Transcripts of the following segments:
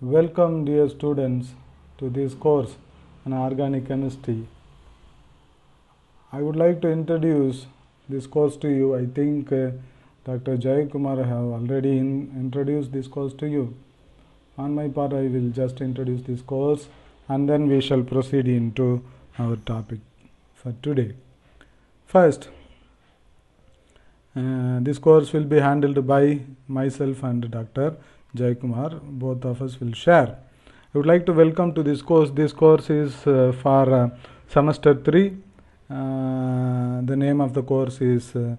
Welcome dear students to this course on organic chemistry. I would like to introduce this course to you. I think uh, Dr. Jay Kumar have already in, introduced this course to you. On my part I will just introduce this course and then we shall proceed into our topic for today. First, uh, this course will be handled by myself and Dr. Kumar. Both of us will share. I would like to welcome to this course. This course is uh, for uh, semester 3. Uh, the name of the course is uh,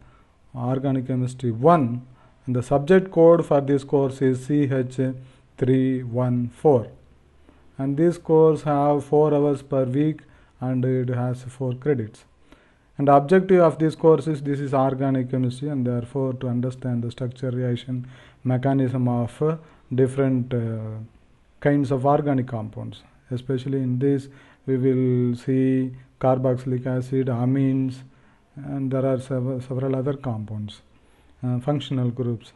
Organic Chemistry 1. And the subject code for this course is CH314. And this course have 4 hours per week and it has 4 credits. And the objective of this course is this is organic chemistry and therefore to understand the structure reaction mechanism of uh, different uh, kinds of organic compounds. Especially in this, we will see carboxylic acid, amines, and there are several several other compounds, uh, functional groups.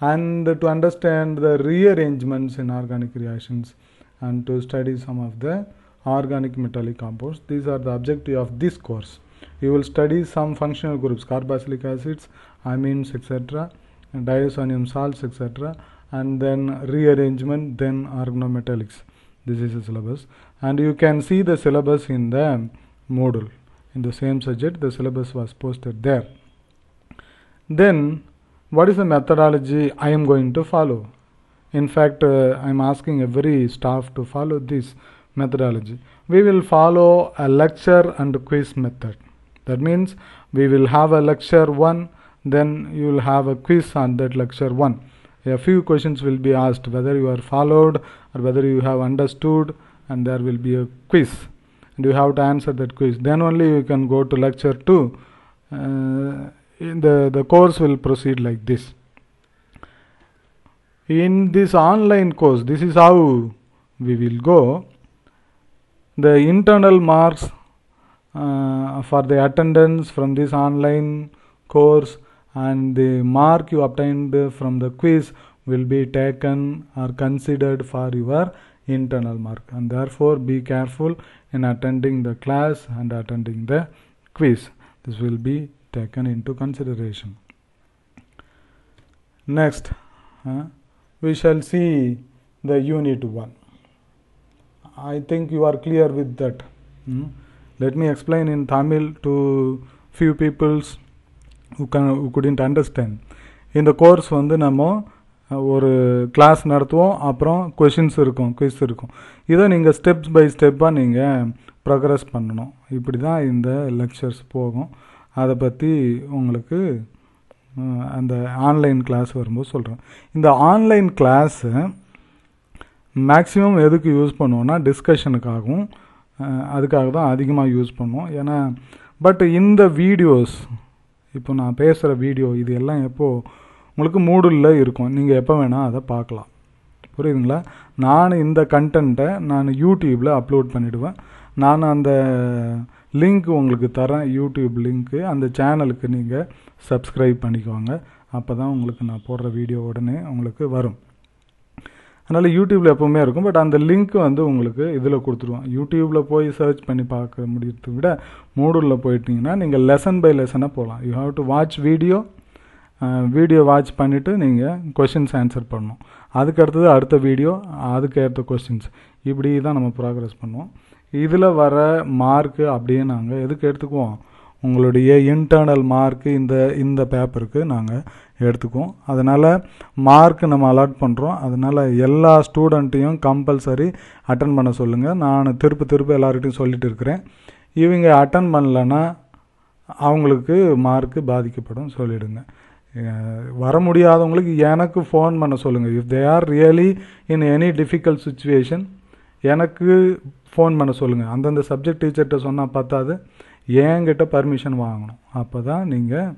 And to understand the rearrangements in organic reactions and to study some of the organic metallic compounds, these are the objective of this course. You will study some functional groups, carboxylic acids, amines, etc., diosonium salts, etc., and then rearrangement then organometallics this is a syllabus and you can see the syllabus in the module in the same subject the syllabus was posted there then what is the methodology i am going to follow in fact uh, i am asking every staff to follow this methodology we will follow a lecture and quiz method that means we will have a lecture 1 then you will have a quiz on that lecture 1 a few questions will be asked whether you are followed or whether you have understood and there will be a quiz and you have to answer that quiz then only you can go to lecture 2 uh, the the course will proceed like this in this online course this is how we will go the internal marks uh, for the attendance from this online course and the mark you obtained from the quiz will be taken or considered for your internal mark and therefore be careful in attending the class and attending the quiz this will be taken into consideration next uh, we shall see the unit 1 i think you are clear with that hmm? let me explain in tamil to few peoples couldn't understand இந்த course வந்து நம்ம ஒரு class நடத்துவோம் அப்புறம் questions இருக்கும் quiz இருக்கும் இதை நீங்கள் ஸ்டெப்ஸ் பை ஸ்டெப்பாக நீங்கள் ப்ரக்ரஸ் பண்ணணும் இப்படி தான் இந்த லெக்சர்ஸ் போகும் அதை பற்றி உங்களுக்கு அந்த ஆன்லைன் கிளாஸ் வரும்போது சொல்கிறேன் இந்த ஆன்லைன் கிளாஸு மேக்ஸிமம் எதுக்கு யூஸ் பண்ணுவோன்னா டிஸ்கஷனுக்காகவும் அதுக்காக தான் அதிகமாக யூஸ் பண்ணுவோம் ஏன்னா பட் இந்த வீடியோஸ் இப்போ நான் பேசுகிற வீடியோ இது எல்லாம் எப்போது உங்களுக்கு மூடில் இருக்கும் நீங்கள் எப்போ வேணால் அதை பார்க்கலாம் புரியுதுங்களா நான் இந்த கண்டென்ட்டை நான் யூடியூப்பில் அப்லோட் பண்ணிவிடுவேன் நான் அந்த லிங்க் உங்களுக்கு தரேன் யூடியூப் லிங்க்கு அந்த சேனலுக்கு நீங்கள் சப்ஸ்கிரைப் பண்ணிக்குவாங்க அப்போ தான் உங்களுக்கு நான் போடுற வீடியோ உடனே உங்களுக்கு வரும் அதனால் யூடியூப்பில் எப்போவுமே இருக்கும் பட் அந்த லிங்க் வந்து உங்களுக்கு இதில் கொடுத்துருவோம் யூடியூப்பில் போய் சர்ச் பண்ணி பார்க்க முடியறத விட மூடூரில் போயிட்டிங்கன்னா நீங்கள் லெசன் பை லெசனாக போகலாம் you have to watch video video watch பண்ணிவிட்டு நீங்கள் கொஷின்ஸ் ஆன்சர் பண்ணணும் அதுக்கு அடுத்தது அடுத்த வீடியோ அதுக்கேற்ற கொஷின்ஸ் இப்படி தான் நம்ம ப்ராக்ரெஸ் பண்ணுவோம் இதில் வர மார்க்கு அப்படியே நாங்கள் எதுக்கு எடுத்துக்குவோம் உங்களுடைய இன்டர்னல் மார்க்கு இந்த இந்த பேப்பருக்கு நாங்கள் எடுத்துக்குவோம் அதனால் மார்க் நம்ம அலாட் பண்ணுறோம் அதனால் எல்லா ஸ்டூடெண்ட்டையும் கம்பல்சரி அட்டன் பண்ண சொல்லுங்கள் நான் திருப்பி திருப்பி எல்லார்கிட்டையும் சொல்லிட்டு இருக்கிறேன் இவங்க அட்டன் பண்ணலன்னா அவங்களுக்கு மார்க்கு பாதிக்கப்படும் சொல்லிவிடுங்க வர முடியாதவங்களுக்கு எனக்கு ஃபோன் பண்ண சொல்லுங்கள் if they are really in any difficult situation எனக்கு ஃபோன் பண்ண சொல்லுங்கள் அந்தந்த சப்ஜெக்ட் டீச்சர்கிட்ட சொன்னால் பார்த்தாது என்கிட்ட பர்மிஷன் வாங்கணும் அப்போ தான் நீங்கள்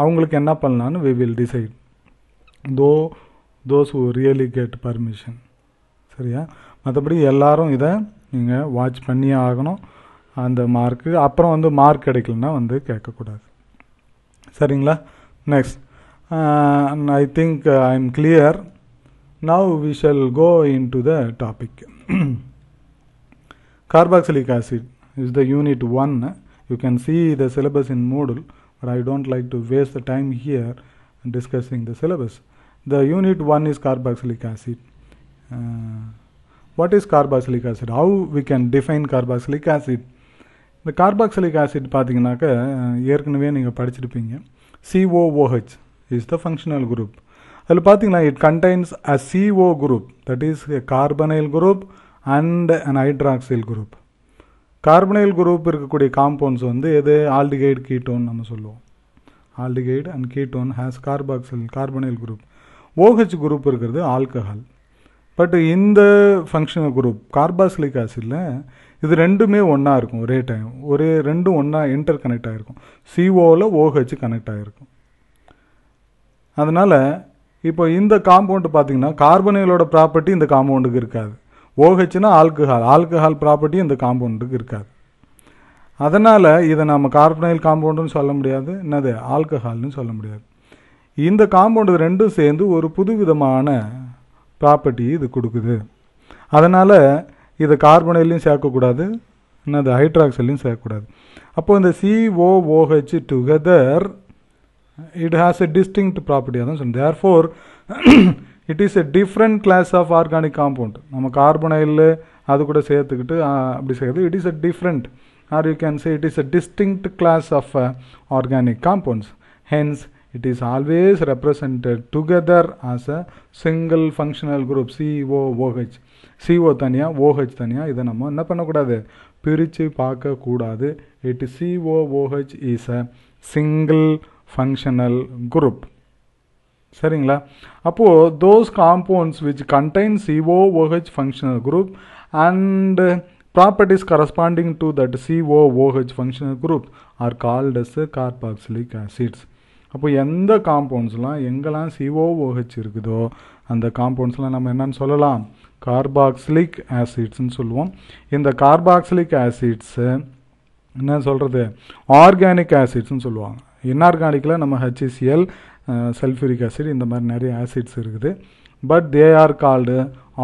அவங்களுக்கு என்ன பண்ணலான்னு we will decide though those who really get permission சரியா மற்றபடி எல்லாரும் இதை நீங்கள் வாட்ச் பண்ணியே ஆகணும் அந்த மார்க்கு அப்புறம் வந்து மார்க் கிடைக்கலன்னா வந்து கேட்கக்கூடாது சரிங்களா next I think I am clear now we go into the topic carboxylic acid is the unit 1 you can see the syllabus in Moodle but I don't like to waste the time here discussing the syllabus the unit 1 is carboxylic acid uh, what is carboxylic acid how we can define carboxylic acid இந்த carboxylic acid பார்த்தீங்கன்னாக்க uh, ஏற்கனவே நீங்கள் படிச்சிருப்பீங்க COOH is the functional group அதில் பார்த்தீங்கன்னா it contains a CO group, that is a carbonyl group and an hydroxyl group. Carbonyl group இருக்கக்கூடிய compounds வந்து எது ஆல்டிகைடு கீட்டோன் நம்ம சொல்லுவோம் aldehyde and ketone has carboxyl carbonyl group OH group இருக்கிறது alcohol but இந்த functional group carboxylic ஆசிடில் இது ரெண்டுமே ஒன்றா இருக்கும் ஒரே டைம் ஒரே ரெண்டும் ஒன்றா இன்டர் கனெக்ட் ஆகிருக்கும் சிஓவில் ஓஹெச் கனெக்ட் ஆகிருக்கும் அதனால் இப்போ இந்த காம்பவுண்டு பார்த்திங்கன்னா கார்பனைலோட ப்ராப்பர்ட்டி இந்த காம்பவுண்டுக்கு இருக்காது ஓஹெச்னா ஆல்கஹால் ஆல்கஹால் ப்ராப்பர்ட்டி இந்த காம்பவுண்டுக்கு இருக்காது அதனால் இதை நம்ம கார்பனைல் காம்பவுண்டுன்னு சொல்ல முடியாது என்னது ஆல்கஹால்னு சொல்ல முடியாது இந்த காம்பவுண்டு ரெண்டும் சேர்ந்து ஒரு புதுவிதமான ப்ராப்பர்ட்டி இது கொடுக்குது அதனால் இதை கார்பனைலையும் சேர்க்கக்கூடாது என்னது ஹைட்ராக்சலையும் சேர்க்கக்கூடாது அப்போது இந்த COOH together it has a distinct ப்ராப்பர்ட்டியாக தான் சொன்னேன் therefore it is a different class of organic compound நம்ம கார்பனைல் அது கூட சேர்த்துக்கிட்டு அப்படி செய்யுது it is a different or you can say it is a distinct class of organic compounds hence it is always represented together as a single functional group CO OH CO தனியாக OH தனியாக இதை நம்ம என்ன பண்ணக்கூடாது பிரித்து பார்க்கக்கூடாது it COOH is a single functional group சரிங்களா அப்போது those compounds which contain OH functional group and properties corresponding to that COOH functional group are called carboxylic acids அப்போ எந்த காம்பவுண்ட்ஸ்லாம் எங்கெல்லாம் சிஓஓஹெச் இருக்குதோ அந்த காம்பவுண்ட்ஸ்லாம் நம்ம என்னன்னு சொல்லலாம் கார்பாக்சிலிக் ஆசிட்ஸ்னு சொல்லுவோம் இந்த கார்பாக்சிலிக் ஆசிட்ஸு என்ன சொல்கிறது ஆர்கானிக் ஆசிட்ஸ்னு சொல்லுவாங்க இன்ஆர்கானிக்கில் நம்ம ஹெச்சிசிஎல் சல்ஃபூரிக் ஆசிட் இந்த மாதிரி நிறைய ஆசிட்ஸ் இருக்குது but they are called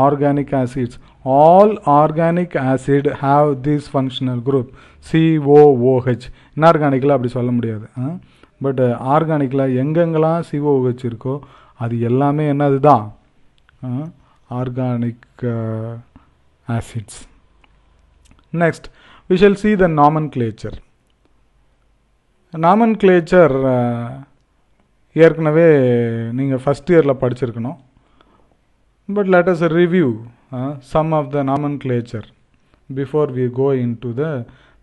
organic acids all organic acid have this functional group COOH இன்ஆர்கானிக்கில் அப்படி சொல்ல முடியாது பட் ஆர்கானிக்கில் எங்கெங்கெல்லாம் சிஓஹெச் இருக்கோ அது எல்லாமே என்னது தான் organic acids next we shall see the nomenclature nomenclature ஏற்கனவே நீங்கள் ஃபஸ்ட் இயரில் படிச்சிருக்கணும் but let us review some of the nomenclature before we go into the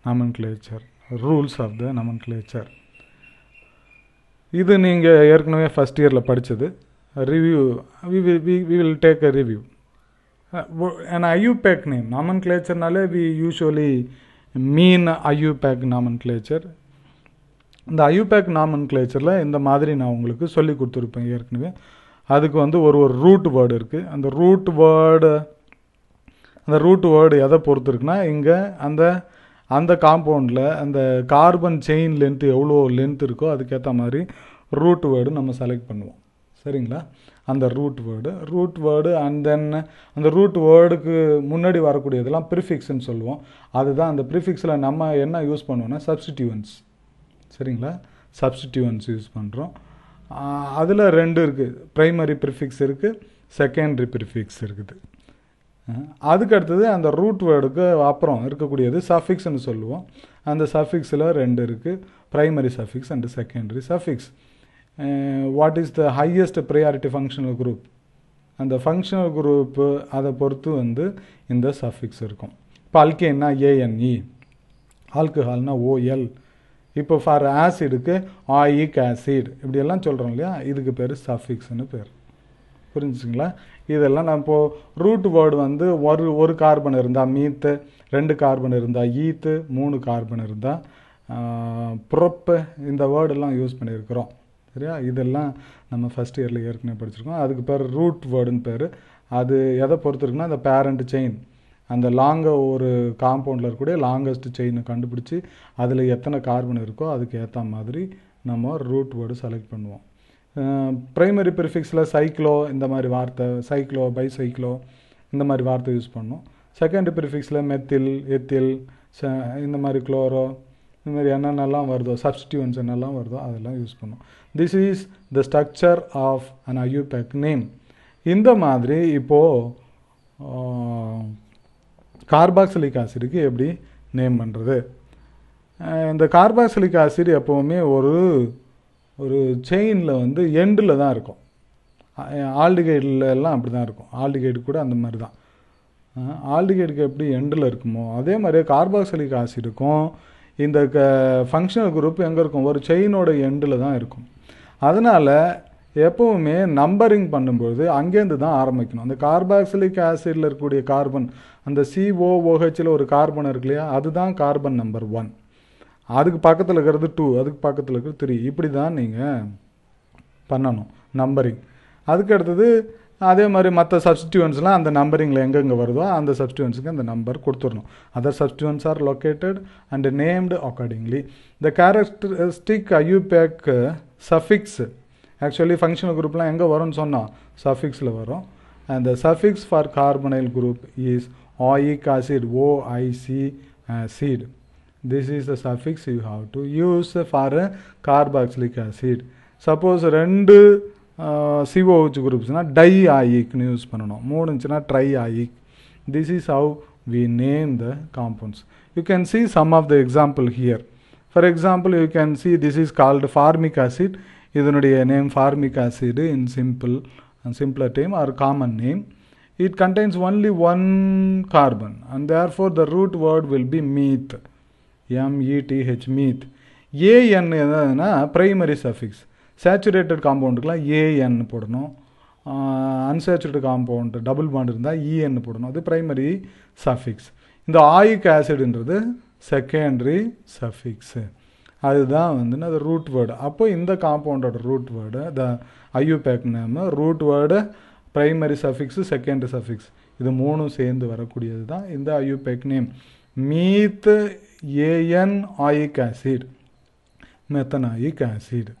nomenclature rules of the nomenclature இது நீங்கள் ஏற்கனவே first இயரில் படித்தது review we will we we will take a review and IUPAC name நாமன் கிளேச்சர்னாலே we usually mean IUPAC nomenclature இந்த IUPAC நாமன் கிளேச்சரில் இந்த மாதிரி நான் உங்களுக்கு சொல்லி கொடுத்துருப்பேன் ஏற்கனவே அதுக்கு வந்து ஒரு ஒரு ரூட் வேர்டு இருக்குது அந்த ரூட் வேர்டு அந்த ரூட் வேர்டு எதை பொறுத்து இருக்குன்னா இங்கே அந்த அந்த காம்பவுண்டில் அந்த கார்பன் செயின் லென்த்து எவ்வளோ லென்த் இருக்கோ அதுக்கேற்ற மாதிரி ரூட் வேர்டு நம்ம செலக்ட் பண்ணுவோம் சரிங்களா அந்த root word root word and then அந்த ரூட் வேர்டுக்கு முன்னாடி வரக்கூடியதெல்லாம் ப்ரிஃபிக்ஸ்ன்னு சொல்லுவோம் அதுதான் அந்த ப்ரிஃபிக்ஸில் நம்ம என்ன யூஸ் பண்ணுவோன்னா சப்ஸ்டிடியூன்ஸ் சரிங்களா சப்ஸ்டிடியூன்ஸ் யூஸ் பண்ணுறோம் அதில் ரெண்டு இருக்குது ப்ரைமரி ப்ரிஃபிக்ஸ் இருக்குது செகண்டரி ப்ரிஃபிக்ஸ் இருக்குது அதுக்கு அடுத்தது அந்த ரூட் வேர்டுக்கு அப்புறம் இருக்கக்கூடியது சஃபிக்ஸ்னு சொல்லுவோம் அந்த சஃபிக்ஸில் ரெண்டு இருக்குது primary suffix and secondary suffix what is the highest priority functional group அந்த ஃபங்க்ஷனல் குரூப்பு அதை பொறுத்து வந்து இந்த சஃபிக்ஸ் இருக்கும் இப்போ அல்கேன்னா ஏஎன்இ ஆல்கஹால்னா ஓஎல் இப்போ ஃபார் ஆசிடுக்கு ஆயிக் ஆசிட் இப்படியெல்லாம் சொல்கிறோம் இல்லையா இதுக்கு பேர் சஃபிக்ஸ்னு பேர் புரிஞ்சுங்களா இதெல்லாம் நம்ம இப்போது ரூட் வேர்டு வந்து ஒரு ஒரு கார்பன் இருந்தால் மீத்து ரெண்டு கார்பன் இருந்தால் ஈத்து மூணு கார்பன் இருந்தால் ப்ரொப்பு இந்த வேர்டெல்லாம் யூஸ் பண்ணியிருக்கிறோம் சரியா இதெல்லாம் நம்ம ஃபஸ்ட் இயரில் ஏற்கனவே படிச்சிருக்கோம் அதுக்கு பேர் ரூட் வேர்டுன்னு பேர் அது எதை பொறுத்திருக்குன்னா அந்த பேரண்ட் செயின் அந்த லாங்கை ஒரு காம்பவுண்டில் இருக்கக்கூடிய லாங்கஸ்ட் செயினை கண்டுபிடிச்சி அதில் எத்தனை கார்பன் இருக்கோ அதுக்கு ஏற்ற மாதிரி நம்ம ரூட் வேர்டு செலக்ட் பண்ணுவோம் ப்ரைமரி ப்ரிஃபிக்ஸில் சைக்ளோ இந்த மாதிரி வார்த்தை சைக்ளோ பை சைக்ளோ இந்த மாதிரி வார்த்தை யூஸ் பண்ணோம் செகண்டரி ப்ரிஃபிக்ஸில் மெத்தில் எத்தில் ச இந்த மாதிரி குளோரோ இந்த மாதிரி என்னென்னலாம் வருதோ சப்ஸ்டியூன்ஸ் என்னெல்லாம் வருதோ அதெல்லாம் யூஸ் பண்ணும் this is the structure of an IUPAC name இந்த மாதிரி இப்போது கார்பாக்சிலிக் ஆசிடுக்கு எப்படி நேம் பண்ணுறது இந்த கார்பாக்சிலிக் ஆசிட் எப்போவுமே ஒரு ஒரு செயினில் வந்து எண்டில் தான் இருக்கும் ஆல்டிகைடில் எல்லாம் அப்படி தான் இருக்கும் ஆல்டிகைடு கூட அந்த மாதிரி தான் ஆல்டிகைடுக்கு எப்படி எண்டில் இருக்குமோ அதே மாதிரியே கார்பாக்சிலிக் ஆசிடுக்கும் இந்த க ஃபங்க்ஷனல் குரூப் எங்கே இருக்கும் ஒரு செயினோட எண்டில் தான் இருக்கும் அதனால் எப்போவுமே நம்பரிங் பண்ணும்போது அங்கேருந்து தான் ஆரம்பிக்கணும் அந்த கார்பாக்சிலிக் ஆசிடில் இருக்கக்கூடிய கார்பன் அந்த சிஓஓஹெச்சில் ஒரு கார்பன் இருக்கு இல்லையா அதுதான் கார்பன் நம்பர் ஒன் அதுக்கு பக்கத்தில் இருக்கிறது டூ அதுக்கு பக்கத்தில் இருக்கிறது த்ரீ இப்படி தான் நீங்கள் பண்ணணும் நம்பரிங் அதுக்கு அடுத்தது அதே மாதிரி மற்ற சப்ஸ்டியூன்ஸ்லாம் அந்த நம்பரிங்கில் எங்கெங்கே வருதோ அந்த சப்ஸ்டியூன்ஸுக்கு அந்த நம்பர் கொடுத்துடணும் other substituents are located and named accordingly the characteristic IUPAC suffix actually functional group la enga varum sonna suffix level, and the suffix for carbonyl group is oic acid oic acid uh, this is the suffix you have to use for carboxylic acid suppose rendu uh, coh groups na dioic nu use pananum moodunchina trioic this is how we name the compounds you can see some of the example here for example you can see this is called formic acid இதனுடைய name formic acid in simple simpler term or common name it contains only one carbon and therefore the root word will be meth M E T H meth A N எதுனா primary suffix saturated காம்பவுண்டுக்கெலாம் A N போடணும் unsaturated compound double bond இருந்தால் E N போடணும் அது primary suffix இந்த ஆயிக் ஆசிடுன்றது secondary suffix அதுதான் வந்துன்னு அது ரூட் வேர்டு அப்போ இந்த காம்பவுண்டோட root word the IUPAC name root word primary suffix second suffix இது மூணும் சேர்ந்து வரக்கூடியது தான் இந்த IUPAC name meth A N oic acid methanoic acid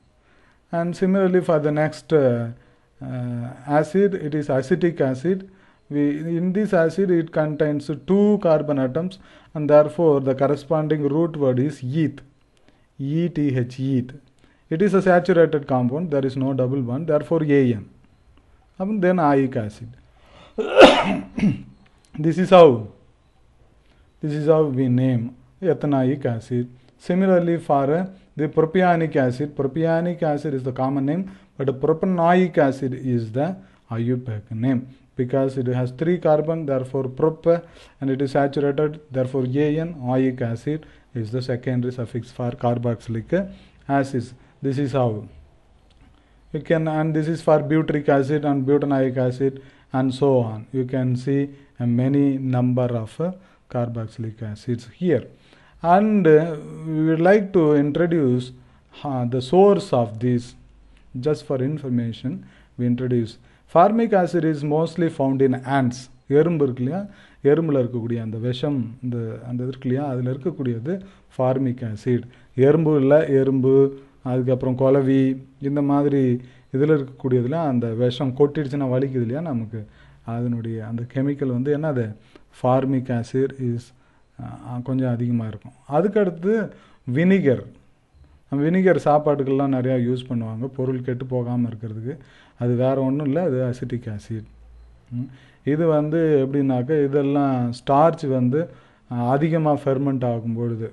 and similarly for the next uh, uh, acid it is acetic acid we in this acid it contains two carbon atoms and therefore the corresponding root word is eth ETH, ETH. It is a saturated compound, there is no double bond, therefore AN. And then IIC acid. this is how this is how we name ethanoic acid. Similarly, for uh, the propionic acid, propionic acid is the common name, but propanoic acid is the IUPAC name because it has three carbon, therefore prop, and it is saturated, therefore AN, oic acid, is the secondary suffix for carboxylic acids. This is how you can and this is for butyric acid and butanoic acid and so on. You can see uh, many number of uh, carboxylic acids here. And uh, we would like to introduce uh, the source of these just for information we introduce. Formic acid is mostly found in ants. எறும்பில் இருக்கக்கூடிய அந்த விஷம் இந்த அந்த இது இல்லையா அதில் இருக்கக்கூடியது ஃபார்மிக் ஆசிட் எறும்பு இல்லை எறும்பு அதுக்கப்புறம் குலவி இந்த மாதிரி இதில் இருக்கக்கூடியதில் அந்த விஷம் கொட்டிடுச்சுன்னா வலிக்குது இல்லையா நமக்கு அதனுடைய அந்த கெமிக்கல் வந்து என்ன அது ஃபார்மிக் ஆசிட் இஸ் கொஞ்சம் அதிகமாக இருக்கும் அதுக்கடுத்து வினிகர் வினிகர் சாப்பாட்டுக்கெல்லாம் நிறையா யூஸ் பண்ணுவாங்க பொருள் கெட்டு போகாமல் இருக்கிறதுக்கு அது வேறு ஒன்றும் இல்லை அது அசிட்டிக் ஆசிட் இது வந்து எப்படின்னாக்கா இதெல்லாம் ஸ்டார்ச் வந்து அதிகமாக ஃபெர்மெண்ட் ஆகும் பொழுது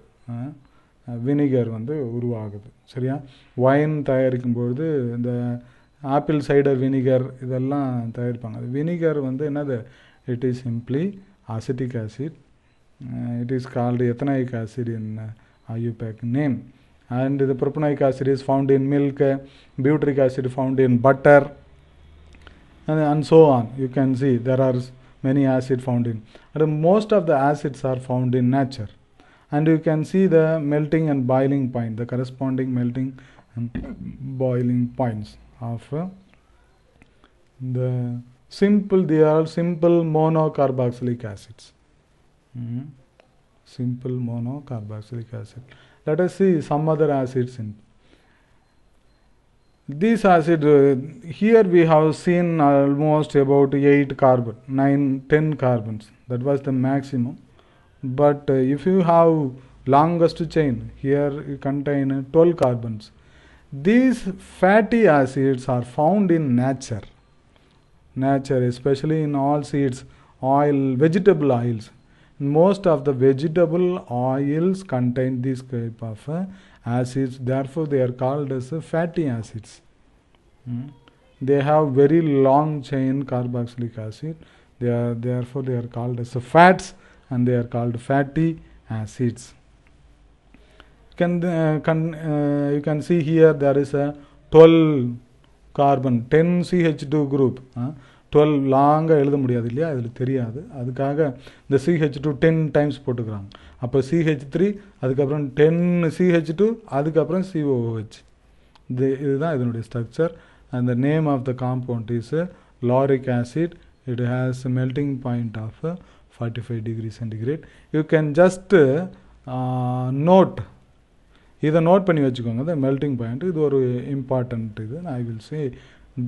வினிகர் வந்து உருவாகுது சரியா ஒயின் தயாரிக்கும் பொழுது இந்த ஆப்பிள் சைடர் வினிகர் இதெல்லாம் தயாரிப்பாங்க வினிகர் வந்து என்னது it is simply acetic acid it is called ethanoic acid in IUPAC name and இது propanoic acid is found in milk butyric acid found in butter and, and so on. You can see there are many acids found in. And most of the acids are found in nature. And you can see the melting and boiling point, the corresponding melting and boiling points of uh, the simple, they are simple monocarboxylic acids. Mm. Simple monocarboxylic acid. Let us see some other acids in this acid uh, here we have seen almost about 8 carbon 9 10 carbons that was the maximum but uh, if you have longest chain here you contain 12 carbons these fatty acids are found in nature nature especially in all seeds oil vegetable oils most of the vegetable oils contain this type of uh, acids therefore they are called as uh, fatty acids hmm? they have very long chain carboxylic acid they are therefore they are called as uh, fats and they are called fatty acids can, can you can see here there is a 12 carbon 10 ch2 group twelve லாங்காக எழுத முடியாது இல்லையா அதில் தெரியாது அதுக்காக இந்த CH two ten times போட்டுக்கிறாங்க அப்போ சிஹெச் த்ரீ அதுக்கப்புறம் டென் சிஹெச் டூ அதுக்கப்புறம் சிஓஹெச் இது இதுதான் இதனுடைய ஸ்ட்ரக்சர் அந்த name of the compound is lauric acid it has melting point of forty five degree centigrade you can just note இதை note பண்ணி வச்சுக்கோங்க இந்த மெல்டிங் பாயிண்ட் இது ஒரு இம்பார்ட்டண்ட் இது I will say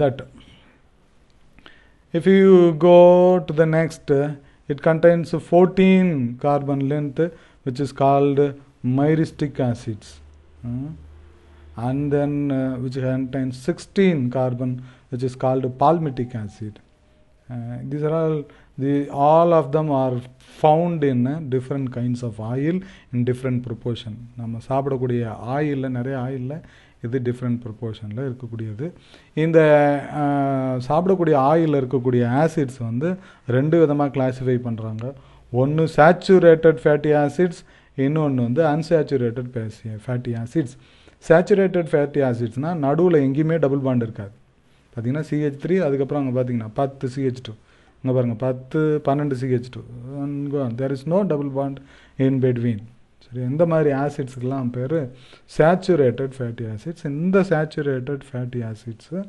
that If you go to the next, it contains 14 carbon length, which is called myristic acids, hmm? and then uh, which contains 16 carbon, which is called palmitic acid. Uh, these are all the all of them are found in uh, different kinds of oil in different proportion நம்ம சாப்பிடக்கூடிய ஆயிலில் நிறைய ஆயிலில் இது different ப்ரொப்போர்ஷனில் இருக்கக்கூடியது இந்த சாப்பிடக்கூடிய oil இருக்கக்கூடிய ஆசிட்ஸ் வந்து ரெண்டு விதமாக கிளாஸிஃபை பண்ணுறாங்க ஒன்று சேச்சுரேட்டட் ஃபேட்டி ஆசிட்ஸ் இன்னொன்று வந்து அன்சேச்சுரேட்டட் ஃபேசி ஃபேட்டி ஆசிட்ஸ் சேச்சுரேட்டட் ஃபேட்டி ஆசிட்ஸ்னால் நடுவில் எங்கேயுமே டபுள் பாண்ட் இருக்காது பார்த்திங்கன்னா சிஹெச் த்ரீ அதுக்கப்புறம் அங்கே பார்த்தீங்கன்னா பத்து சிஹெச் டூ இங்கே பாருங்கள் பத்து பன்னெண்டு C H two there is no double bond in between சரி எந்த மாதிரி ஆசிட்ஸுக்கெல்லாம் பேர் சேச்சுரேட்டட் ஃபேட்டி ஆசிட்ஸ் இந்த சேச்சுரேட்டட் ஃபேட்டி ஆசிட்ஸு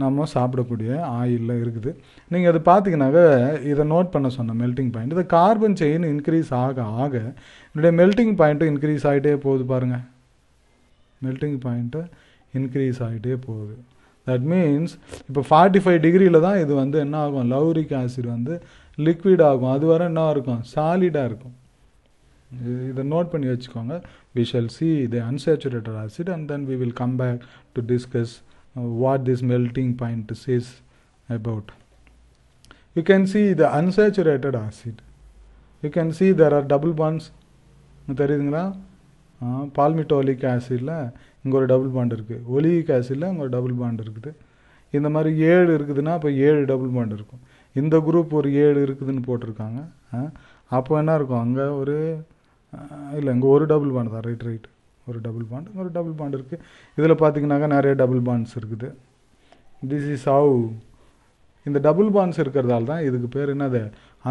நம்ம சாப்பிடக்கூடிய ஆயிலில் இருக்குது நீங்கள் அது பார்த்தீங்கன்னாவே இதை நோட் பண்ண சொன்ன மெல்ட்டிங் பாயிண்ட் இதை கார்பன் செயின் இன்க்ரீஸ் ஆக ஆக என்னுடைய மெல்ட்டிங் பாயிண்ட்டும் இன்க்ரீஸ் ஆகிட்டே போகுது பாருங்கள் மெல்ட்டிங் பாயிண்ட்டு இன்க்ரீஸ் ஆகிட்டே போகுது தட் மீன்ஸ் இப்போ ஃபார்ட்டி ஃபைவ் டிகிரியில் தான் இது வந்து என்ன ஆகும் லவ்ரிக் ஆசிட் வந்து லிக்விட் ஆகும் அது வர என்ன இருக்கும் சாலிடாக இருக்கும் இதை நோட் பண்ணி வச்சுக்கோங்க we shall see the unsaturated acid and then we will come back to discuss what this melting point says about you can see the unsaturated acid you can see there are double bonds தெரியுதுங்களா palmitoleic ஆசிடில் இங்கே ஒரு double bond இருக்குது oleic ஆசிடில் இங்கே ஒரு double bond இருக்குது இந்த மாதிரி ஏழு இருக்குதுன்னா அப்போ ஏழு டபுள் பாண்ட் இருக்கும் இந்த குரூப் ஒரு ஏழு இருக்குதுன்னு போட்டிருக்காங்க அப்போ என்ன இருக்கும் அங்கே ஒரு இல்லை இங்கே ஒரு டபுள் பாண்ட் தான் ரைட் ரைட் ஒரு டபுள் பாண்ட் ஒரு டபுள் பாண்ட் இருக்குது இதில் பார்த்தீங்கன்னாக்கா நிறைய டபுள் பாண்ட்ஸ் இருக்குது திஸ் இஸ் ஹவு இந்த டபுள் பாண்ட்ஸ் இருக்கிறதால தான் இதுக்கு பேர் என்னது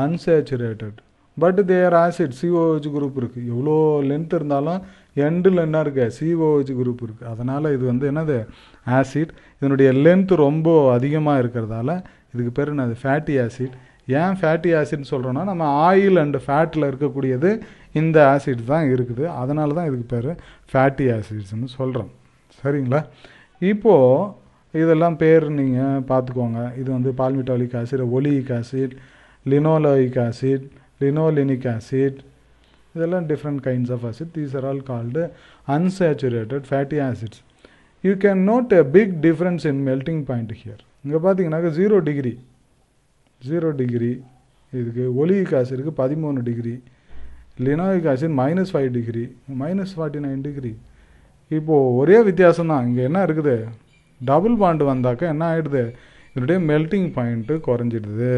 unsaturated but there acid C O H group இருக்குது எவ்வளோ லென்த் இருந்தாலும் எண்டில் என்ன இருக்கு சிஓஹெச் குரூப் இருக்குது அதனால் இது வந்து என்னது ஆசிட் இதனுடைய லென்த் ரொம்ப அதிகமாக இருக்கிறதால இதுக்கு பேர் என்னது ஃபேட்டி ஆசிட் ஏன் ஃபேட்டி ஆசிட்னு சொல்கிறோன்னா நம்ம ஆயில் அண்டு ஃபேட்டில் இருக்கக்கூடியது இந்த ஆசிட் தான் இருக்குது அதனால தான் இதுக்கு பேர் ஃபேட்டி ஆசிட்ஸ்னு சொல்கிறோம் சரிங்களா இப்போது இதெல்லாம் பேர் நீங்கள் பார்த்துக்கோங்க இது வந்து palmitoleic acid oleic acid linoleic acid linolenic acid இதெல்லாம் different kinds of acid these are all called unsaturated fatty acids you can note a big difference in melting point here இங்கே பார்த்தீங்கன்னாக்கா ஜீரோ டிகிரி ஜீரோ டிகிரி இதுக்கு oleic acid இருக்குது பதிமூணு degree linoleic acid minus five degree minus forty nine degree இப்போது ஒரே வித்தியாசம் தான் இங்கே என்ன இருக்குது டபுள் பாண்டு வந்தாக்கா என்ன ஆகிடுது இதனுடைய மெல்ட்டிங் பாயிண்ட்டு குறைஞ்சிடுது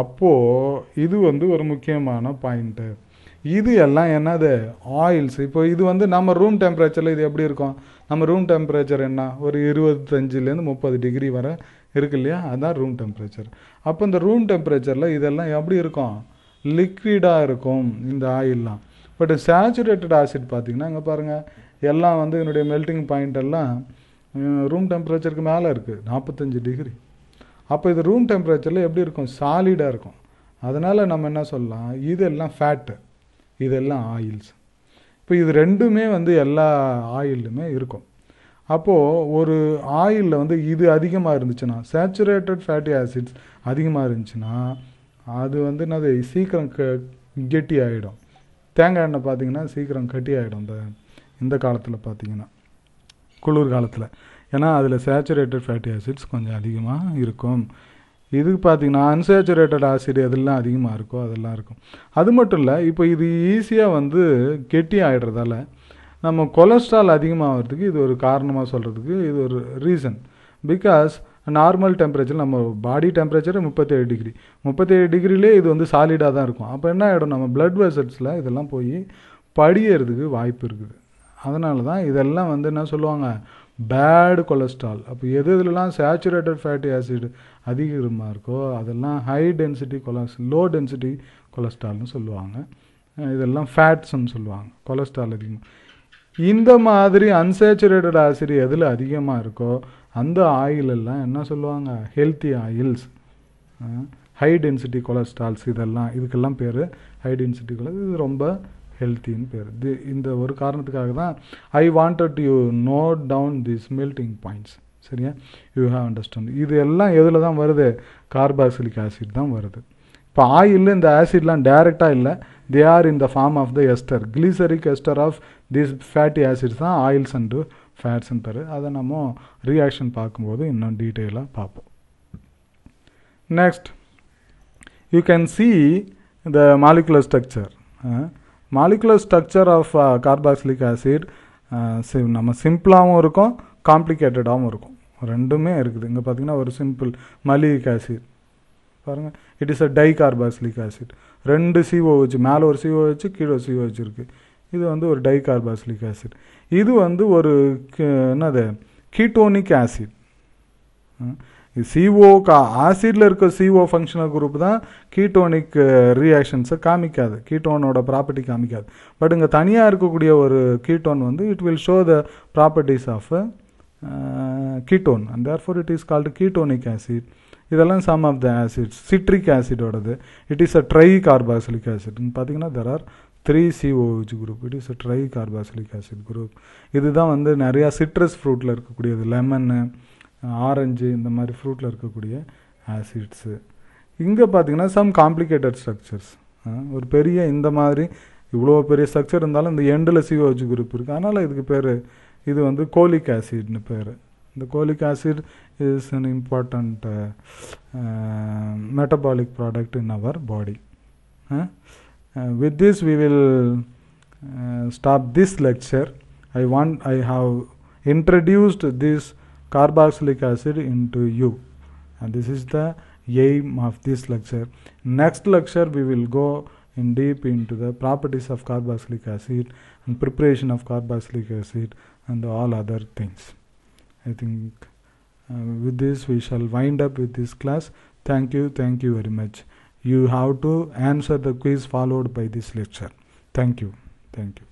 அப்போது இது வந்து ஒரு முக்கியமான பாயிண்ட்டு இது எல்லாம் என்னது ஆயில்ஸ் இப்போ இது வந்து நம்ம ரூம் டெம்பரேச்சரில் இது எப்படி இருக்கும் நம்ம ரூம் டெம்பரேச்சர் என்ன ஒரு இருபத்தஞ்சிலேருந்து முப்பது டிகிரி வரை இருக்கு இல்லையா அதுதான் ரூம் டெம்பரேச்சர் அப்போ இந்த ரூம் டெம்பரேச்சரில் இதெல்லாம் எப்படி இருக்கும் லிக்விடாக இருக்கும் இந்த ஆயில்லாம் பட் சேச்சுரேட்டட் ஆசிட் பார்த்திங்கன்னா இங்கே பாருங்கள் எல்லாம் வந்து என்னுடைய மெல்டிங் பாயிண்ட் எல்லாம் ரூம் டெம்பரேச்சருக்கு மேலே இருக்குது நாற்பத்தஞ்சு டிகிரி அப்போ இது ரூம் டெம்பரேச்சரில் எப்படி இருக்கும் சாலிடாக இருக்கும் அதனால் நம்ம என்ன சொல்லலாம் இதெல்லாம் ஃபேட்டு இதெல்லாம் ஆயில்ஸ் இப்போ இது ரெண்டுமே வந்து எல்லா ஆயிலுமே இருக்கும் அப்போது ஒரு ஆயிலில் வந்து இது அதிகமாக இருந்துச்சுன்னா சேச்சுரேட்டட் ஃபேட்டி ஆசிட்ஸ் அதிகமாக இருந்துச்சுன்னா அது வந்து என்னது சீக்கிரம் க கெட்டி ஆகிடும் தேங்காய் எண்ணெய் பார்த்தீங்கன்னா சீக்கிரம் கட்டி ஆகிடும் இந்த இந்த காலத்தில் பார்த்தீங்கன்னா குளிர் காலத்தில் ஏன்னா அதில் சேச்சுரேட்டட் ஃபேட்டி ஆசிட்ஸ் கொஞ்சம் அதிகமாக இருக்கும் இதுக்கு பார்த்திங்கன்னா அன்சேச்சுரேட்டட் ஆசிட் எதெல்லாம் அதிகமாக இருக்கோ அதெல்லாம் இருக்கும் அது மட்டும் இல்லை இப்போ இது ஈஸியாக வந்து கெட்டி ஆகிடுறதால நம்ம கொலஸ்ட்ரால் அதிகமாகிறதுக்கு இது ஒரு காரணமாக சொல்கிறதுக்கு இது ஒரு ரீசன் பிகாஸ் நார்மல் டெம்பரேச்சர் நம்ம பாடி டெம்பரேச்சர் முப்பத்தேழு டிகிரி முப்பத்தேழு டிகிரிலே இது வந்து சாலிடாக தான் இருக்கும் அப்போ என்ன ஆகிடும் நம்ம பிளட் வெசல்ஸில் இதெல்லாம் போய் படியறதுக்கு வாய்ப்பு இருக்குது அதனால தான் இதெல்லாம் வந்து என்ன சொல்லுவாங்க பேடு கொலஸ்ட்ரால் அப்போ எது இதுலலாம் சேச்சுரேட்டட் ஃபேட்டி ஆசிட் அதிகமாக இருக்கோ அதெல்லாம் ஹை டென்சிட்டி கொலஸ் லோ டென்சிட்டி கொலஸ்ட்ரால்னு சொல்லுவாங்க இதெல்லாம் ஃபேட்ஸ்ன்னு சொல்லுவாங்க கொலஸ்ட்ரால் அதிகமாக இந்த மாதிரி அன்சேச்சுரேட்டட் ஆசிட் எதில் அதிகமாக இருக்கோ அந்த ஆயில் எல்லாம் என்ன சொல்லுவாங்க healthy oils high density cholesterols இதெல்லாம் இதுக்கெல்லாம் பேர் ஹை டென்சிட்டி கொலஸ்ட்ரால் இது ரொம்ப ஹெல்த்தின்னு பேர் தி இந்த ஒரு காரணத்துக்காக தான் I wanted you note down this melting points சரியா யூ ஹாவ் அண்டர்ஸ்டாண்ட் இது எல்லாம் எதில் தான் வருது கார்பாக்சிலிக் ஆசிட் தான் வருது இப்போ ஆயில் இந்த ஆசிட்லாம் டைரெக்டாக இல்லை they are in the form of the ester glyceric ester of this fatty acids தான் ஆயில்ஸ் அண்டு ஃபேட்ஸ்ன்னு பேர் அதை நம்ம ரியாக்ஷன் பார்க்கும்போது இன்னும் டீட்டெயிலாக பார்ப்போம் next you can see the molecular structure molecular structure of carboxylic acid see நம்ம சிம்பிளாகவும் இருக்கும் காம்ப்ளிகேட்டடாகவும் இருக்கும் ரெண்டுமே இருக்குது இங்கே பார்த்தீங்கன்னா ஒரு சிம்பிள் மலிக் ஆசிட் பாருங்கள் it is a di carboxylic acid ரெண்டு வச்சு மேலே ஒரு வச்சு கீழே சிஓ இருக்குது இது வந்து ஒரு டை கார்பாக்சிலிக் ஆசிட் இது வந்து ஒரு என்னது கீட்டோனிக் ஆசிட் சிஓ கா ஆசிடில் இருக்க சிஓ ஃபங்க்ஷனல் குரூப் தான் கீட்டோனிக் ரியாக்ஷன்ஸை காமிக்காது கீட்டோனோட ப்ராப்பர்ட்டி காமிக்காது பட் இங்கே தனியாக இருக்கக்கூடிய ஒரு கீட்டோன் வந்து it will show the properties of ketone and for it is called ketonic acid இதெல்லாம் some of the acids citric ஆசிடோடது it is a tri carboxylic ஆசிட்னு பார்த்தீங்கன்னா there are three C O H group it is tri carboxylic acid group இதுதான் வந்து நிறையா citrus ஃப்ரூட்டில் இருக்கக்கூடியது லெமன்னு orange இந்த மாதிரி ஃப்ரூட்டில் இருக்கக்கூடிய ஆசிட்ஸு இங்கே பார்த்தீங்கன்னா சம் காம்ப்ளிகேட்டட் ஸ்ட்ரக்சர்ஸ் ஒரு பெரிய இந்த மாதிரி இவ்வளோ பெரிய ஸ்ட்ரக்சர் இருந்தாலும் இந்த எண்டில் சிஓஹெச் குரூப் இருக்குது அதனால் இதுக்கு பேர் இது வந்து கோலிக் ஆசிட்னு பேர் இந்த cholic acid is an important metabolic product in our body Uh, with this we will uh, stop this lecture. I want I have introduced this carboxylic acid into you and this is the aim of this lecture. Next lecture we will go in deep into the properties of carboxylic acid and preparation of carboxylic acid and all other things. I think uh, with this we shall wind up with this class. Thank you, thank you very much you have to answer the quiz followed by this lecture thank you thank you